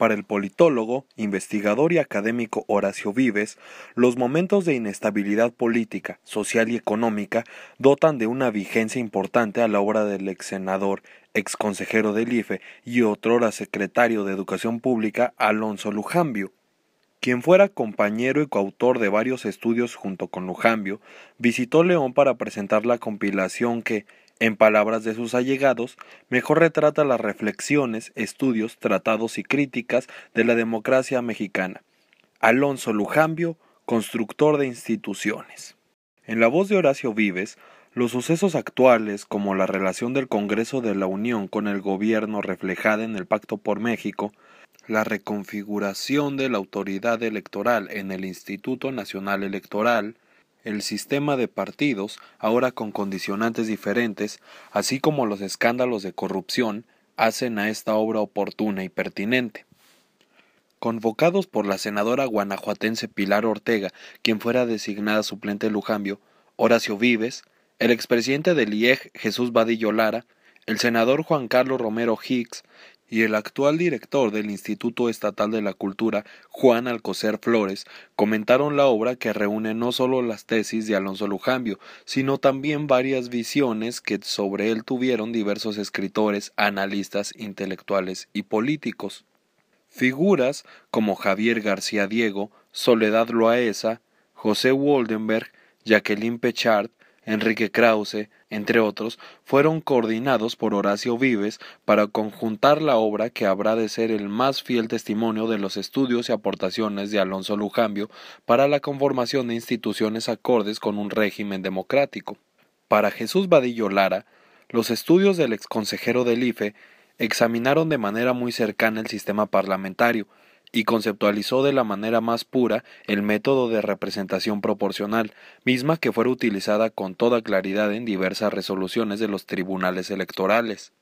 Para el politólogo, investigador y académico Horacio Vives, los momentos de inestabilidad política, social y económica dotan de una vigencia importante a la obra del ex senador, ex consejero del IFE y otrora secretario de Educación Pública Alonso Lujambio quien fuera compañero y coautor de varios estudios junto con Lujambio, visitó León para presentar la compilación que, en palabras de sus allegados, mejor retrata las reflexiones, estudios, tratados y críticas de la democracia mexicana. Alonso Lujambio, constructor de instituciones. En la voz de Horacio Vives, los sucesos actuales, como la relación del Congreso de la Unión con el gobierno reflejada en el Pacto por México, la reconfiguración de la autoridad electoral en el Instituto Nacional Electoral, el sistema de partidos, ahora con condicionantes diferentes, así como los escándalos de corrupción, hacen a esta obra oportuna y pertinente. Convocados por la senadora guanajuatense Pilar Ortega, quien fuera designada suplente de Lujambio, Horacio Vives, el expresidente del IEG Jesús Vadillo Lara, el senador Juan Carlos Romero Hicks y el actual director del Instituto Estatal de la Cultura, Juan Alcocer Flores, comentaron la obra que reúne no solo las tesis de Alonso Lujambio, sino también varias visiones que sobre él tuvieron diversos escritores, analistas, intelectuales y políticos. Figuras como Javier García Diego, Soledad Loaesa, José Waldenberg, Jacqueline Pechard, Enrique Krause, entre otros, fueron coordinados por Horacio Vives para conjuntar la obra que habrá de ser el más fiel testimonio de los estudios y aportaciones de Alonso Lujambio para la conformación de instituciones acordes con un régimen democrático. Para Jesús Vadillo Lara, los estudios del exconsejero del IFE examinaron de manera muy cercana el sistema parlamentario, y conceptualizó de la manera más pura el método de representación proporcional, misma que fuera utilizada con toda claridad en diversas resoluciones de los tribunales electorales.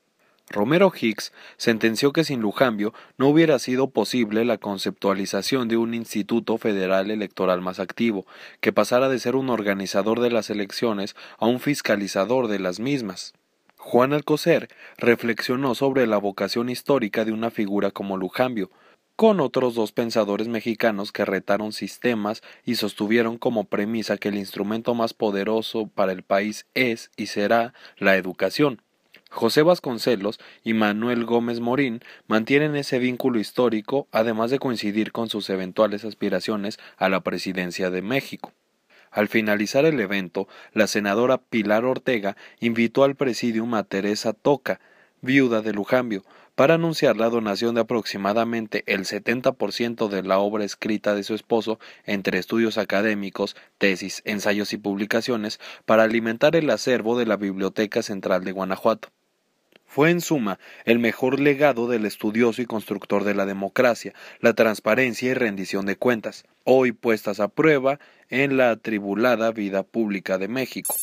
Romero Hicks sentenció que sin Lujambio no hubiera sido posible la conceptualización de un Instituto Federal Electoral más activo, que pasara de ser un organizador de las elecciones a un fiscalizador de las mismas. Juan Alcocer reflexionó sobre la vocación histórica de una figura como Lujambio, con otros dos pensadores mexicanos que retaron sistemas y sostuvieron como premisa que el instrumento más poderoso para el país es y será la educación. José Vasconcelos y Manuel Gómez Morín mantienen ese vínculo histórico, además de coincidir con sus eventuales aspiraciones a la presidencia de México. Al finalizar el evento, la senadora Pilar Ortega invitó al presidium a Teresa Toca, viuda de Lujambio, para anunciar la donación de aproximadamente el 70% de la obra escrita de su esposo entre estudios académicos, tesis, ensayos y publicaciones para alimentar el acervo de la Biblioteca Central de Guanajuato. Fue en suma el mejor legado del estudioso y constructor de la democracia, la transparencia y rendición de cuentas, hoy puestas a prueba en la atribulada vida pública de México.